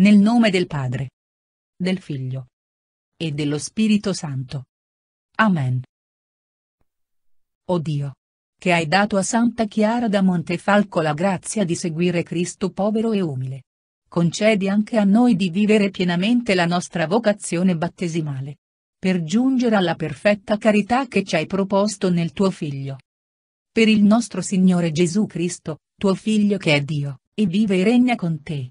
Nel nome del Padre. Del Figlio. E dello Spirito Santo. Amen. O Dio. Che hai dato a Santa Chiara da Montefalco la grazia di seguire Cristo povero e umile. Concedi anche a noi di vivere pienamente la nostra vocazione battesimale. Per giungere alla perfetta carità che ci hai proposto nel tuo Figlio. Per il nostro Signore Gesù Cristo, tuo Figlio che è Dio, e vive e regna con te,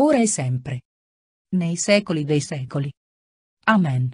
ora e sempre. Nei secoli dei secoli. Amen.